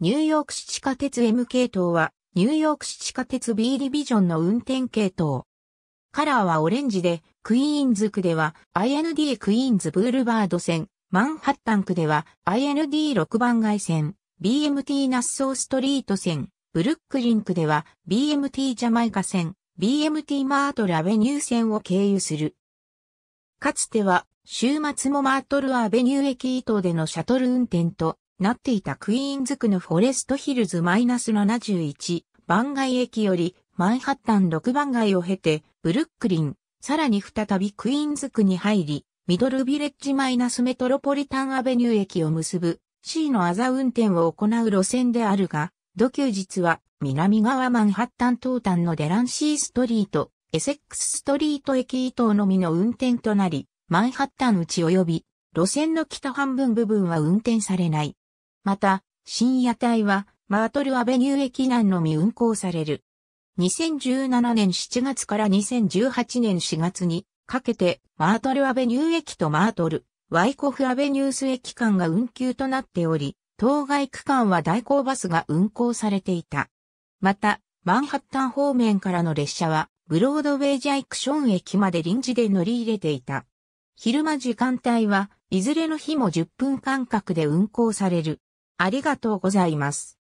ニューヨーク市地下鉄 M 系統は、ニューヨーク市地下鉄 B ディビジョンの運転系統。カラーはオレンジで、クイーンズ区では IND クイーンズブールバード線、マンハッタン区では IND6 番街線、BMT ナッソーストリート線、ブルックリン区では BMT ジャマイカ線、BMT マートルアベニュー線を経由する。かつては、週末もマートルアベニュー駅移動でのシャトル運転となっていたクイーンズ区のフォレストヒルズ -71 番街駅よりマンハッタン6番街を経てブルックリン、さらに再びクイーンズ区に入り、ミドルビレッジマイナスメトロポリタンアベニュー駅を結ぶ C のアザ運転を行う路線であるが、土休日は南側マンハッタン東端のデランシーストリート、エセックスストリート駅以東のみの運転となり、マンハッタン内及び、路線の北半分部分は運転されない。また、深夜帯は、マートルアベニュー駅南のみ運行される。2017年7月から2018年4月にかけて、マートルアベニュー駅とマートル、ワイコフアベニュース駅間が運休となっており、当該区間は代行バスが運行されていた。また、マンハッタン方面からの列車は、ブロードウェイジャイクション駅まで臨時で乗り入れていた。昼間時間帯は、いずれの日も10分間隔で運行される。ありがとうございます。